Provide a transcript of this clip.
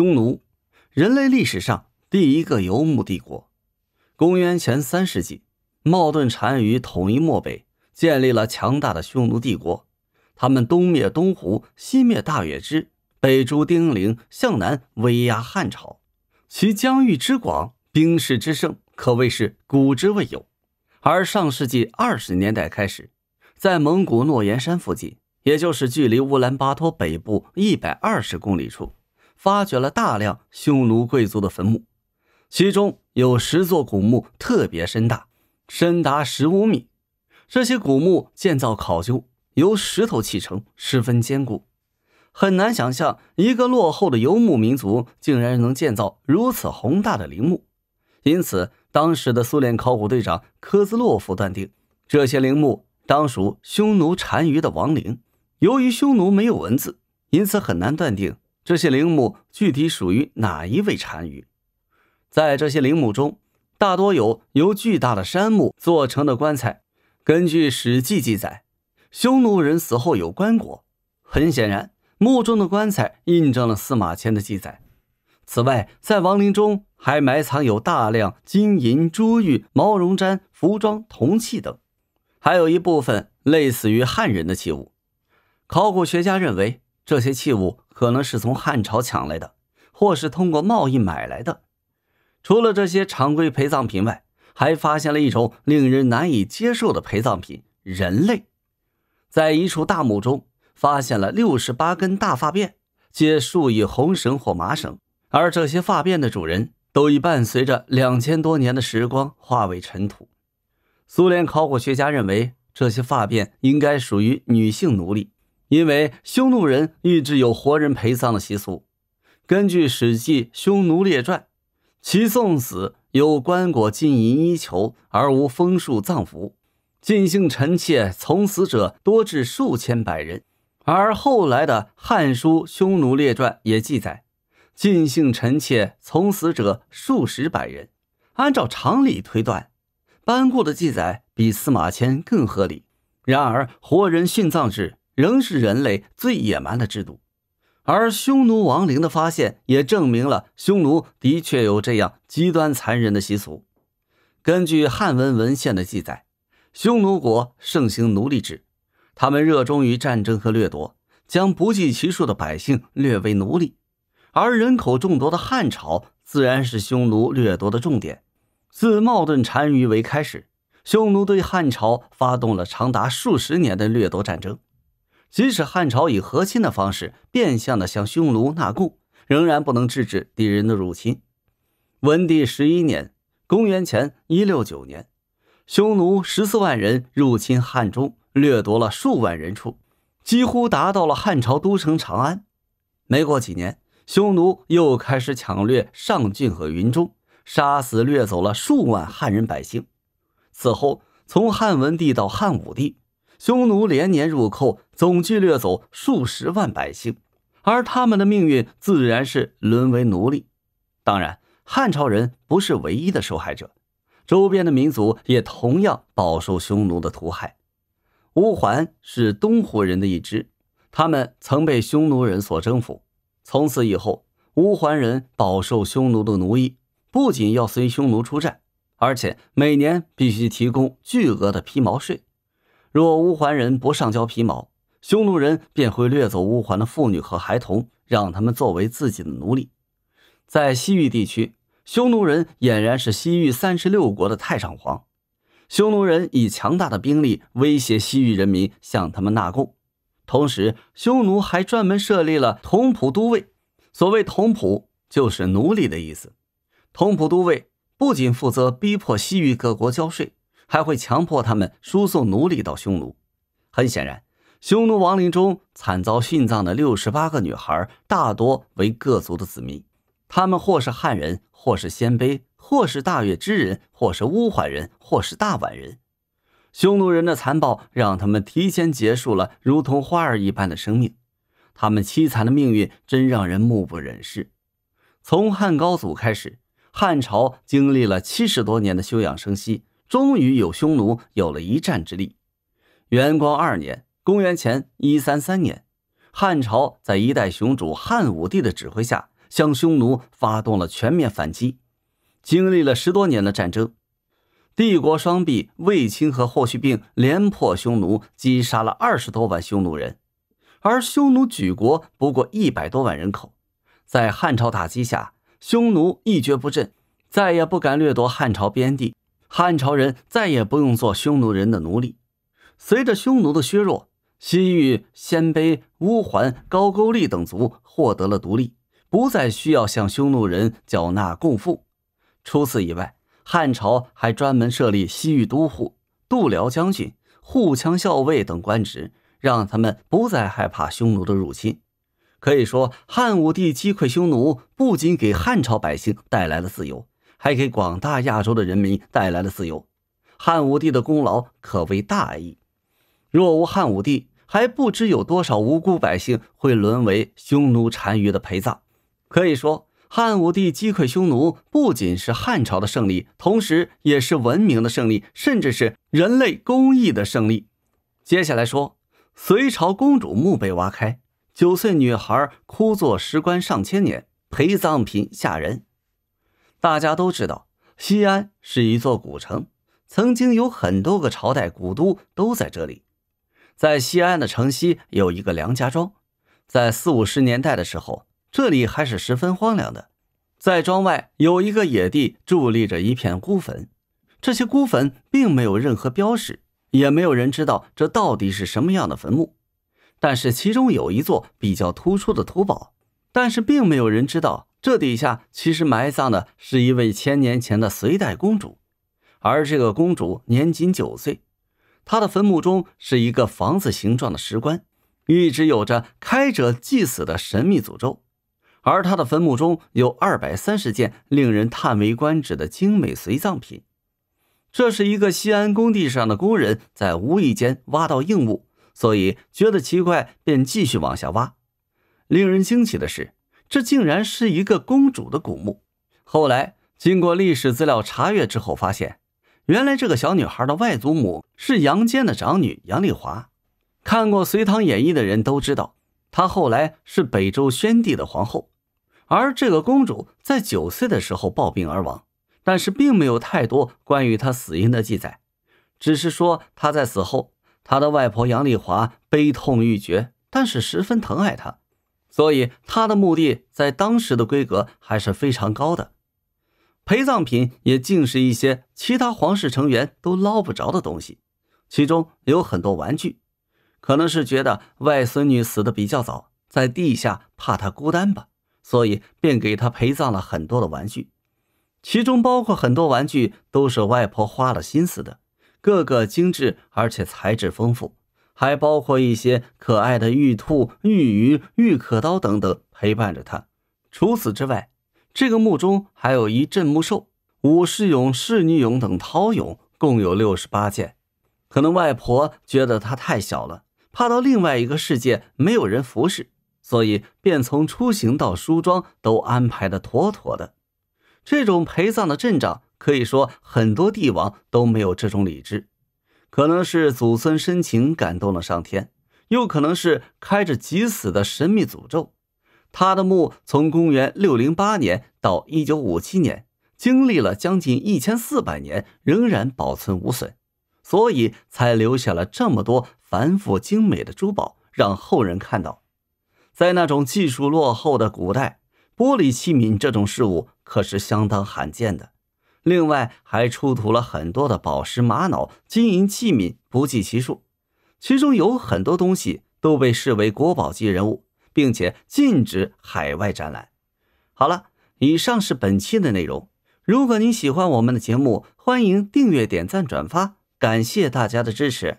匈奴，人类历史上第一个游牧帝国。公元前三世纪，冒顿单于统一漠北，建立了强大的匈奴帝国。他们东灭东胡，西灭大月氏，北逐丁零，向南威压汉朝。其疆域之广，兵势之盛，可谓是古之未有。而上世纪二十年代开始，在蒙古诺言山附近，也就是距离乌兰巴托北部一百二十公里处。发掘了大量匈奴贵族的坟墓，其中有十座古墓特别深大，深达十五米。这些古墓建造考究，由石头砌成，十分坚固。很难想象一个落后的游牧民族竟然能建造如此宏大的陵墓。因此，当时的苏联考古队长科兹洛夫断定，这些陵墓当属匈奴单于的亡陵。由于匈奴没有文字，因此很难断定。这些陵墓具体属于哪一位单于？在这些陵墓中，大多有由巨大的杉木做成的棺材。根据《史记》记载，匈奴人死后有棺椁。很显然，墓中的棺材印证了司马迁的记载。此外，在王陵中还埋藏有大量金银、珠玉、毛绒毡、服装、铜器等，还有一部分类似于汉人的器物。考古学家认为，这些器物。可能是从汉朝抢来的，或是通过贸易买来的。除了这些常规陪葬品外，还发现了一种令人难以接受的陪葬品——人类。在一处大墓中，发现了六十八根大发辫，皆束以红绳或麻绳，而这些发辫的主人都已伴随着两千多年的时光化为尘土。苏联考古学家认为，这些发辫应该属于女性奴隶。因为匈奴人一直有活人陪葬的习俗，根据《史记·匈奴列传》，其送死有棺椁、金银衣裘，而无封树葬服；尽姓臣妾从死者多至数千百人。而后来的《汉书·匈奴列传》也记载，尽姓臣妾从死者数十百人。按照常理推断，班固的记载比司马迁更合理。然而，活人殉葬制。仍是人类最野蛮的制度，而匈奴亡灵的发现也证明了匈奴的确有这样极端残忍的习俗。根据汉文文献的记载，匈奴国盛行奴隶制，他们热衷于战争和掠夺，将不计其数的百姓掠为奴隶。而人口众多的汉朝自然是匈奴掠夺的重点。自冒顿单于为开始，匈奴对汉朝发动了长达数十年的掠夺战争。即使汉朝以和亲的方式变相的向匈奴纳贡，仍然不能制止敌人的入侵。文帝十一年（公元前一六九年），匈奴十四万人入侵汉中，掠夺了数万人畜，几乎达到了汉朝都城长安。没过几年，匈奴又开始抢掠上郡和云中，杀死掠走了数万汉人百姓。此后，从汉文帝到汉武帝。匈奴连年入寇，总计掠走数十万百姓，而他们的命运自然是沦为奴隶。当然，汉朝人不是唯一的受害者，周边的民族也同样饱受匈奴的屠害。乌桓是东胡人的一支，他们曾被匈奴人所征服，从此以后，乌桓人饱受匈奴的奴役，不仅要随匈奴出战，而且每年必须提供巨额的皮毛税。若乌桓人不上交皮毛，匈奴人便会掠走乌桓的妇女和孩童，让他们作为自己的奴隶。在西域地区，匈奴人俨然是西域三十六国的太上皇。匈奴人以强大的兵力威胁西域人民向他们纳贡，同时匈奴还专门设立了同仆都尉。所谓同仆，就是奴隶的意思。同仆都尉不仅负责逼迫西域各国交税。还会强迫他们输送奴隶到匈奴。很显然，匈奴王陵中惨遭殉葬的六十八个女孩，大多为各族的子民。他们或是汉人，或是鲜卑，或是大月之人，或是乌桓人，或是大宛人。匈奴人的残暴，让他们提前结束了如同花儿一般的生命。他们凄惨的命运，真让人目不忍视。从汉高祖开始，汉朝经历了七十多年的休养生息。终于有匈奴有了一战之力。元光二年（公元前一三三年），汉朝在一代雄主汉武帝的指挥下，向匈奴发动了全面反击。经历了十多年的战争，帝国双臂卫青和霍去病连破匈奴，击杀了二十多万匈奴人，而匈奴举国不过一百多万人口，在汉朝打击下，匈奴一蹶不振，再也不敢掠夺汉朝边地。汉朝人再也不用做匈奴人的奴隶。随着匈奴的削弱，西域、鲜卑、乌桓、高句丽等族获得了独立，不再需要向匈奴人缴纳贡赋。除此以外，汉朝还专门设立西域都护、度辽将军、护羌校尉等官职，让他们不再害怕匈奴的入侵。可以说，汉武帝击溃匈奴，不仅给汉朝百姓带来了自由。还给广大亚洲的人民带来了自由，汉武帝的功劳可谓大矣。若无汉武帝，还不知有多少无辜百姓会沦为匈奴单于的陪葬。可以说，汉武帝击溃匈奴，不仅是汉朝的胜利，同时也是文明的胜利，甚至是人类公益的胜利。接下来说，隋朝公主墓被挖开，九岁女孩枯坐石棺上千年，陪葬品吓人。大家都知道，西安是一座古城，曾经有很多个朝代古都都在这里。在西安的城西有一个梁家庄，在四五十年代的时候，这里还是十分荒凉的。在庄外有一个野地，伫立着一片孤坟。这些孤坟并没有任何标识，也没有人知道这到底是什么样的坟墓。但是其中有一座比较突出的土堡，但是并没有人知道。这底下其实埋葬的是一位千年前的隋代公主，而这个公主年仅九岁。她的坟墓中是一个房子形状的石棺，一直有着“开者即死”的神秘诅咒。而她的坟墓中有二百三十件令人叹为观止的精美随葬品。这是一个西安工地上的工人在无意间挖到硬物，所以觉得奇怪，便继续往下挖。令人惊奇的是。这竟然是一个公主的古墓。后来经过历史资料查阅之后，发现原来这个小女孩的外祖母是杨坚的长女杨丽华。看过《隋唐演义》的人都知道，她后来是北周宣帝的皇后。而这个公主在九岁的时候暴病而亡，但是并没有太多关于她死因的记载，只是说她在死后，她的外婆杨丽华悲痛欲绝，但是十分疼爱她。所以，他的墓地在当时的规格还是非常高的，陪葬品也尽是一些其他皇室成员都捞不着的东西，其中有很多玩具，可能是觉得外孙女死的比较早，在地下怕她孤单吧，所以便给她陪葬了很多的玩具，其中包括很多玩具都是外婆花了心思的，个个精致，而且材质丰富。还包括一些可爱的玉兔、玉鱼、玉刻刀等等陪伴着他。除此之外，这个墓中还有一镇墓兽、武士俑、侍女俑等陶俑，共有六十八件。可能外婆觉得他太小了，怕到另外一个世界没有人服侍，所以便从出行到梳妆都安排的妥妥的。这种陪葬的阵仗，可以说很多帝王都没有这种理智。可能是祖孙深情感动了上天，又可能是开着极死的神秘诅咒。他的墓从公元六零八年到一九五七年，经历了将近一千四百年，仍然保存无损，所以才留下了这么多繁复精美的珠宝，让后人看到。在那种技术落后的古代，玻璃器皿这种事物可是相当罕见的。另外还出土了很多的宝石、玛瑙、金银器皿，不计其数。其中有很多东西都被视为国宝级人物，并且禁止海外展览。好了，以上是本期的内容。如果你喜欢我们的节目，欢迎订阅、点赞、转发，感谢大家的支持。